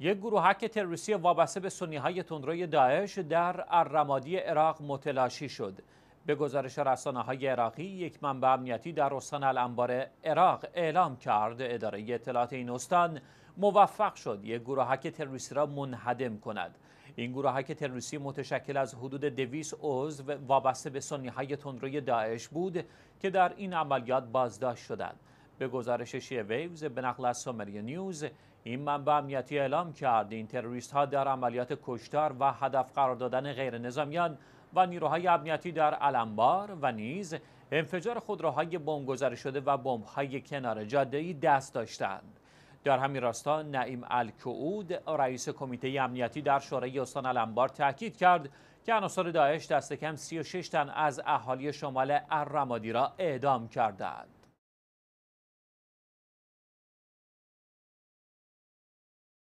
یک گروه هک تروریستی وابسته به سنی های تندروی داعش در الرمادی عراق متلاشی شد. به گزارش رسانه های عراقی یک منبع امنیتی در استان الانبار عراق اعلام کرد اداره اطلاعات این استان موفق شد یک گروه هک تروریستی را منهدم کند. این گروه هک تروریستی متشکل از حدود دویس عضو وابسته به سنی های تندروی داعش بود که در این عملیات بازداشت شدند. به گزارش شی ویوز به نقل از سومری نیوز این منبع امنیتی اعلام کرد این تروریست ها در عملیات کشتار و هدف قرار دادن غیر نظامیان و نیروهای امنیتی در الانبار و نیز انفجار خودروهای بمبگذاری شده و های کنار ای دست داشتند در همین راستا نعیم الکعود رئیس کمیته امنیتی در شورای استان الانبار تاکید کرد که عناصر داعش دست کم 36 تن از اهالی شمال الرمادی را اعدام کردند